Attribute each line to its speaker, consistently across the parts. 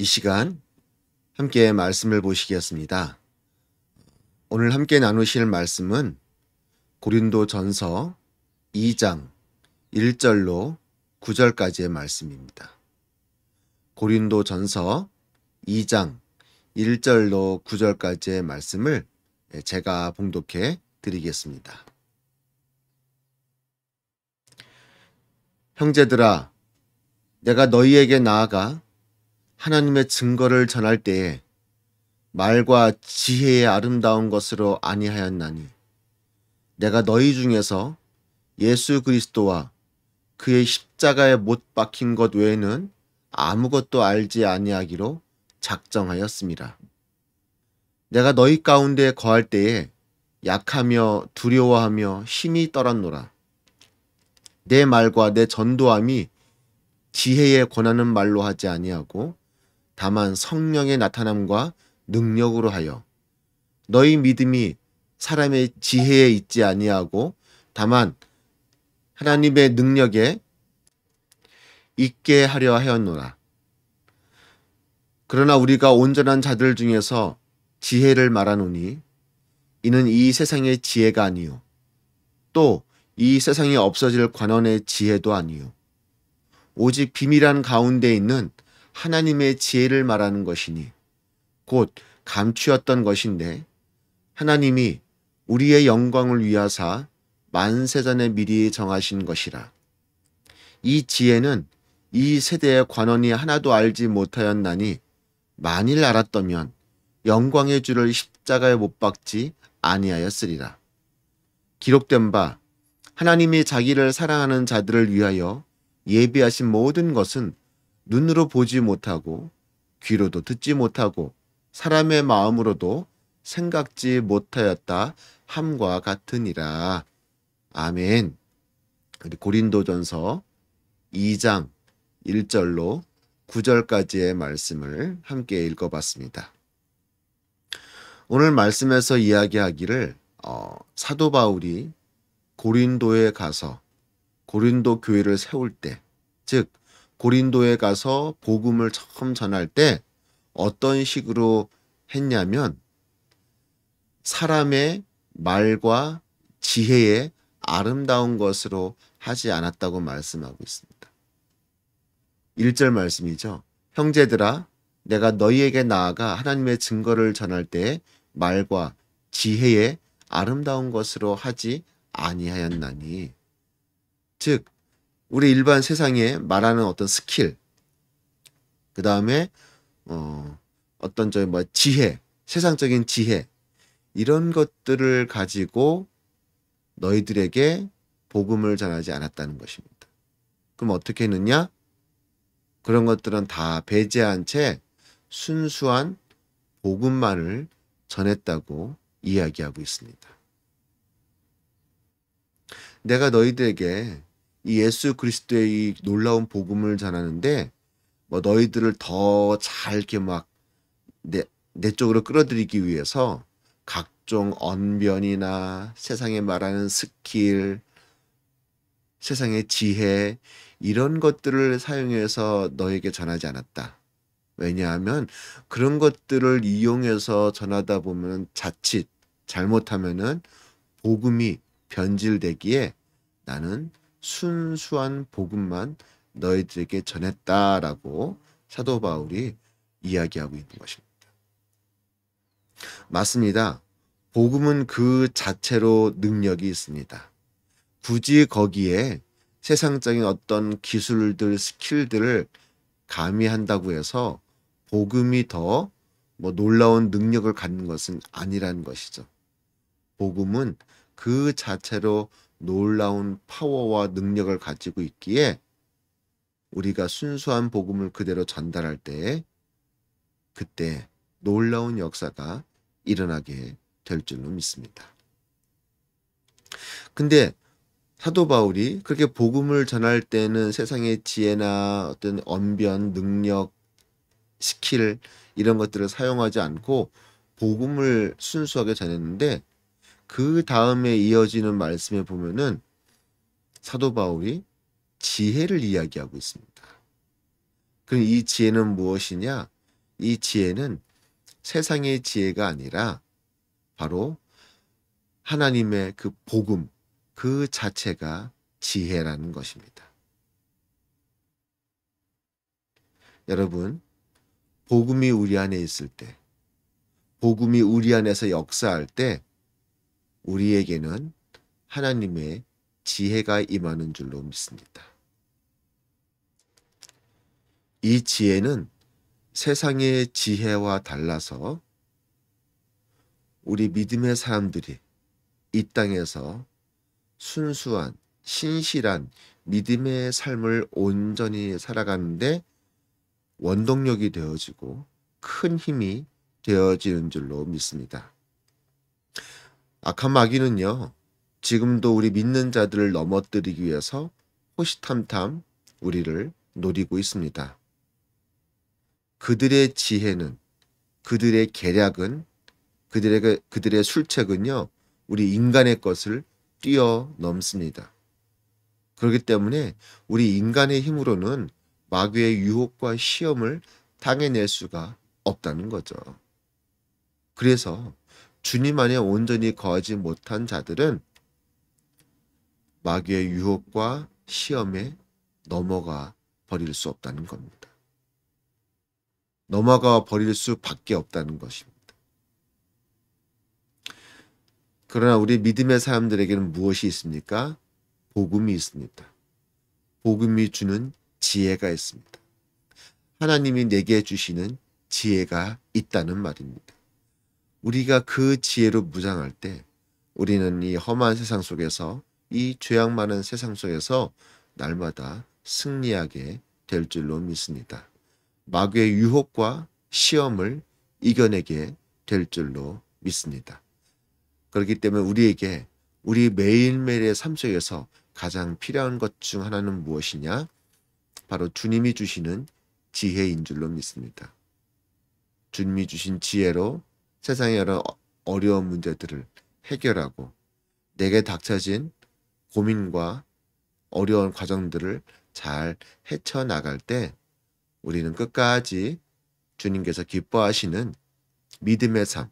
Speaker 1: 이 시간 함께 말씀을 보시겠습니다. 오늘 함께 나누실 말씀은 고린도 전서 2장 1절로 9절까지의 말씀입니다. 고린도 전서 2장 1절로 9절까지의 말씀을 제가 봉독해 드리겠습니다. 형제들아, 내가 너희에게 나아가 하나님의 증거를 전할 때에 말과 지혜의 아름다운 것으로 아니하였나니 내가 너희 중에서 예수 그리스도와 그의 십자가에 못 박힌 것 외에는 아무것도 알지 아니하기로 작정하였습니다. 내가 너희 가운데 거할 때에 약하며 두려워하며 힘이 떨었노라. 내 말과 내 전도함이 지혜의 권하는 말로 하지 아니하고 다만 성령의 나타남과 능력으로 하여 너희 믿음이 사람의 지혜에 있지 아니하고 다만 하나님의 능력에 있게 하려 하였노라. 그러나 우리가 온전한 자들 중에서 지혜를 말하노니 이는 이 세상의 지혜가 아니요 또 이세상이 없어질 관원의 지혜도 아니요 오직 비밀한 가운데 있는 하나님의 지혜를 말하는 것이니 곧 감추었던 것인데 하나님이 우리의 영광을 위하사 만세전에 미리 정하신 것이라. 이 지혜는 이 세대의 관원이 하나도 알지 못하였나니 만일 알았더면 영광의 주를 십자가에 못 박지 아니하였으리라. 기록된 바 하나님이 자기를 사랑하는 자들을 위하여 예비하신 모든 것은 눈으로 보지 못하고 귀로도 듣지 못하고 사람의 마음으로도 생각지 못하였다 함과 같으니라. 아멘. 우리 고린도전서 2장 1절로 9절까지의 말씀을 함께 읽어봤습니다. 오늘 말씀에서 이야기하기를 어, 사도 바울이 고린도에 가서 고린도 교회를 세울 때, 즉 고린도에 가서 복음을 처음 전할 때 어떤 식으로 했냐면 사람의 말과 지혜의 아름다운 것으로 하지 않았다고 말씀하고 있습니다. 1절 말씀이죠. 형제들아 내가 너희에게 나아가 하나님의 증거를 전할 때 말과 지혜의 아름다운 것으로 하지 아니하였나니 즉 우리 일반 세상에 말하는 어떤 스킬, 그 다음에 어, 어떤 저뭐 지혜, 세상적인 지혜 이런 것들을 가지고 너희들에게 복음을 전하지 않았다는 것입니다. 그럼 어떻게 했느냐? 그런 것들은 다 배제한 채 순수한 복음만을 전했다고 이야기하고 있습니다. 내가 너희들에게 이 예수 그리스도의 이 놀라운 복음을 전하는데 뭐 너희들을 더 잘 이렇게 막 내 내 쪽으로 끌어들이기 위해서 각종 언변이나 세상에 말하는 스킬, 세상의 지혜 이런 것들을 사용해서 너에게 전하지 않았다. 왜냐하면 그런 것들을 이용해서 전하다 보면 자칫 잘못하면은 복음이 변질되기에 나는 순수한 복음만 너희들에게 전했다라고 사도 바울이 이야기하고 있는 것입니다. 맞습니다. 복음은 그 자체로 능력이 있습니다. 굳이 거기에 세상적인 어떤 기술들, 스킬들을 가미한다고 해서 복음이 더 뭐 놀라운 능력을 갖는 것은 아니라는 것이죠. 복음은 그 자체로 놀라운 파워와 능력을 가지고 있기에 우리가 순수한 복음을 그대로 전달할 때에 그때 놀라운 역사가 일어나게 될 줄로 믿습니다. 근데 사도 바울이 그렇게 복음을 전할 때는 세상의 지혜나 어떤 언변, 능력, 스킬 이런 것들을 사용하지 않고 복음을 순수하게 전했는데 그 다음에 이어지는 말씀에 보면은 사도 바울이 지혜를 이야기하고 있습니다. 그럼 이 지혜는 무엇이냐? 이 지혜는 세상의 지혜가 아니라 바로 하나님의 그 복음 그 자체가 지혜라는 것입니다. 여러분, 복음이 우리 안에 있을 때, 복음이 우리 안에서 역사할 때 우리에게는 하나님의 지혜가 임하는 줄로 믿습니다. 이 지혜는 세상의 지혜와 달라서 우리 믿음의 사람들이 이 땅에서 순수한 신실한 믿음의 삶을 온전히 살아가는데 원동력이 되어지고 큰 힘이 되어지는 줄로 믿습니다. 악한 마귀는요, 지금도 우리 믿는 자들을 넘어뜨리기 위해서 호시탐탐 우리를 노리고 있습니다. 그들의 지혜는, 그들의 계략은, 그들의, 그들의 술책은요, 우리 인간의 것을 뛰어넘습니다. 그렇기 때문에 우리 인간의 힘으로는 마귀의 유혹과 시험을 당해낼 수가 없다는 거죠. 그래서 주님 안에 온전히 거하지 못한 자들은 마귀의 유혹과 시험에 넘어가 버릴 수 없다는 겁니다. 넘어가 버릴 수밖에 없다는 것입니다. 그러나 우리 믿음의 사람들에게는 무엇이 있습니까? 복음이 있습니다. 복음이 주는 지혜가 있습니다. 하나님이 내게 주시는 지혜가 있다는 말입니다. 우리가 그 지혜로 무장할 때 우리는 이 험한 세상 속에서 이 죄악 많은 세상 속에서 날마다 승리하게 될 줄로 믿습니다. 마귀의 유혹과 시험을 이겨내게 될 줄로 믿습니다. 그렇기 때문에 우리에게 우리 매일매일의 삶 속에서 가장 필요한 것 중 하나는 무엇이냐? 바로 주님이 주시는 지혜인 줄로 믿습니다. 주님이 주신 지혜로 세상의 여러 어, 어려운 문제들을 해결하고 내게 닥쳐진 고민과 어려운 과정들을 잘 헤쳐나갈 때 우리는 끝까지 주님께서 기뻐하시는 믿음의 삶,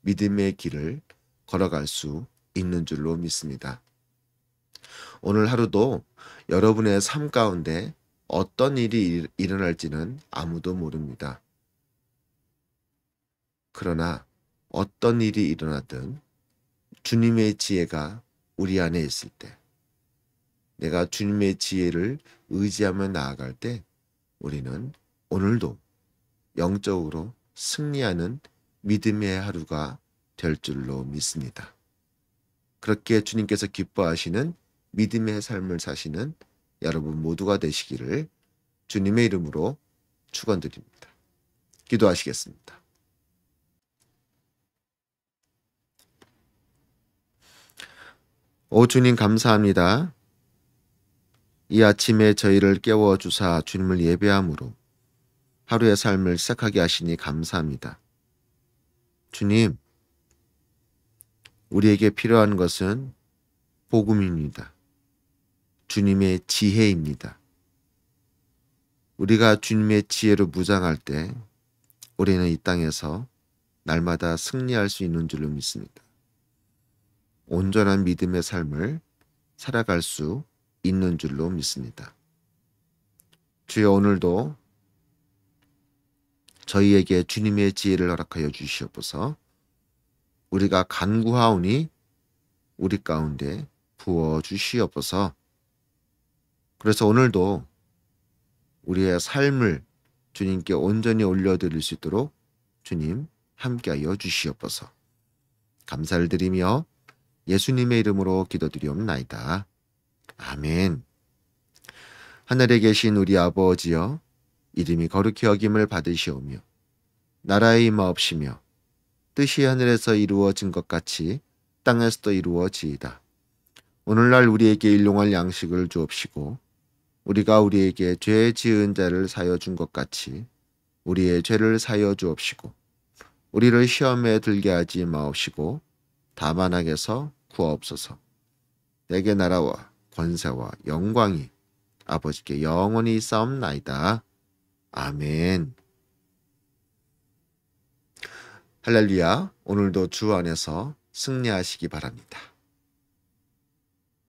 Speaker 1: 믿음의 길을 걸어갈 수 있는 줄로 믿습니다. 오늘 하루도 여러분의 삶 가운데 어떤 일이 일어날지는 아무도 모릅니다. 그러나 어떤 일이 일어나든 주님의 지혜가 우리 안에 있을 때 내가 주님의 지혜를 의지하며 나아갈 때 우리는 오늘도 영적으로 승리하는 믿음의 하루가 될 줄로 믿습니다. 그렇게 주님께서 기뻐하시는 믿음의 삶을 사시는 여러분 모두가 되시기를 주님의 이름으로 축원드립니다. 기도하시겠습니다. 오 주님 감사합니다. 이 아침에 저희를 깨워 주사 주님을 예배함으로 하루의 삶을 시작하게 하시니 감사합니다. 주님, 우리에게 필요한 것은 복음입니다. 주님의 지혜입니다. 우리가 주님의 지혜로 무장할 때 우리는 이 땅에서 날마다 승리할 수 있는 줄로 믿습니다. 온전한 믿음의 삶을 살아갈 수 있는 줄로 믿습니다. 주여 오늘도 저희에게 주님의 지혜를 허락하여 주시옵소서 우리가 간구하오니 우리 가운데 부어 주시옵소서 그래서 오늘도 우리의 삶을 주님께 온전히 올려드릴 수 있도록 주님 함께하여 주시옵소서 감사를 드리며 예수님의 이름으로 기도드리옵나이다. 아멘. 하늘에 계신 우리 아버지여 이름이 거룩히 여김을 받으시오며 나라의 임하옵시며 뜻이 하늘에서 이루어진 것 같이 땅에서도 이루어지이다. 오늘날 우리에게 일용할 양식을 주옵시고 우리가 우리에게 죄 지은 자를 사여 준 것 같이 우리의 죄를 사여 주옵시고 우리를 시험에 들게 하지 마옵시고 다만악에서 구하옵소서. 내게 나라와 권세와 영광이 아버지께 영원히 있사옵나이다. 아멘. 할렐루야, 오늘도 주 안에서 승리하시기 바랍니다.